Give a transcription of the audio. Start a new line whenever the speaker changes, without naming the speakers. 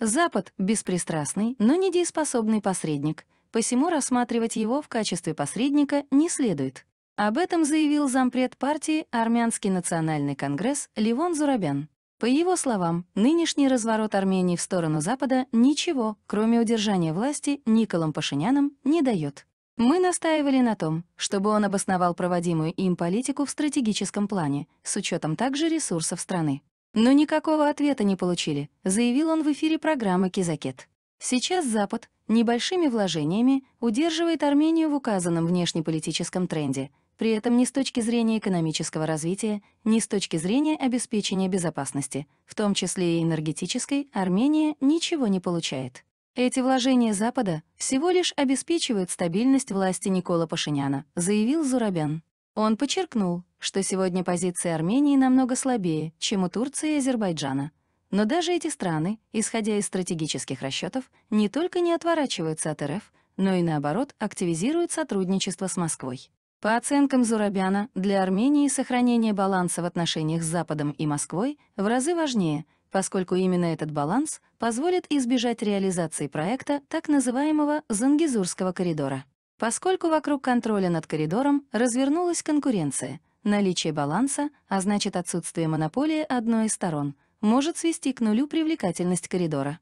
Запад — беспристрастный, но недееспособный посредник, посему рассматривать его в качестве посредника не следует. Об этом заявил зампред партии Армянский национальный конгресс Левон Зурабян. По его словам, нынешний разворот Армении в сторону Запада ничего, кроме удержания власти Николом Пашиняном, не дает. Мы настаивали на том, чтобы он обосновал проводимую им политику в стратегическом плане, с учетом также ресурсов страны. Но никакого ответа не получили, заявил он в эфире программы «Кизакет». Сейчас Запад небольшими вложениями удерживает Армению в указанном внешнеполитическом тренде, при этом ни с точки зрения экономического развития, ни с точки зрения обеспечения безопасности, в том числе и энергетической, Армения ничего не получает. Эти вложения Запада всего лишь обеспечивают стабильность власти Никола Пашиняна, заявил Зурабян. Он подчеркнул, что сегодня позиции Армении намного слабее, чем у Турции и Азербайджана. Но даже эти страны, исходя из стратегических расчетов, не только не отворачиваются от РФ, но и наоборот активизируют сотрудничество с Москвой. По оценкам Зурабяна, для Армении сохранение баланса в отношениях с Западом и Москвой в разы важнее, поскольку именно этот баланс позволит избежать реализации проекта так называемого «Зангизурского коридора». Поскольку вокруг контроля над коридором развернулась конкуренция — Наличие баланса, а значит отсутствие монополии одной из сторон, может свести к нулю привлекательность коридора.